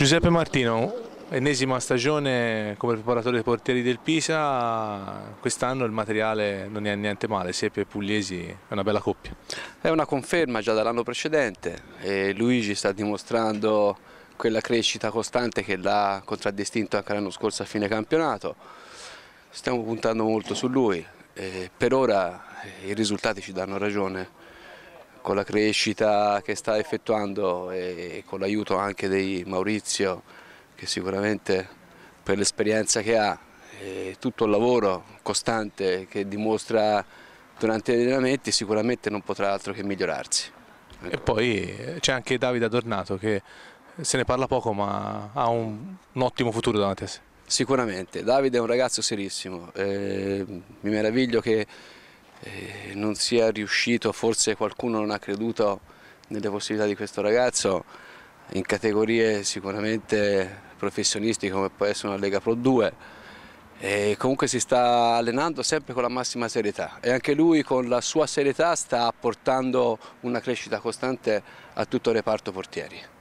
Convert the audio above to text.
Giuseppe Martino, Ennesima stagione come preparatore dei portieri del Pisa, quest'anno il materiale non è niente male, Sepe e Pugliesi è una bella coppia. È una conferma già dall'anno precedente e Luigi sta dimostrando quella crescita costante che l'ha contraddistinto anche l'anno scorso a fine campionato. Stiamo puntando molto su lui, e per ora i risultati ci danno ragione con la crescita che sta effettuando e con l'aiuto anche di Maurizio che sicuramente per l'esperienza che ha e tutto il lavoro costante che dimostra durante gli allenamenti sicuramente non potrà altro che migliorarsi. E poi eh, c'è anche Davide Adornato che se ne parla poco ma ha un, un ottimo futuro davanti a sé. Sicuramente, Davide è un ragazzo serissimo, eh, mi meraviglio che eh, non sia riuscito, forse qualcuno non ha creduto nelle possibilità di questo ragazzo in categorie sicuramente professionistiche come può essere una Lega Pro 2 e comunque si sta allenando sempre con la massima serietà e anche lui con la sua serietà sta apportando una crescita costante a tutto il reparto portieri.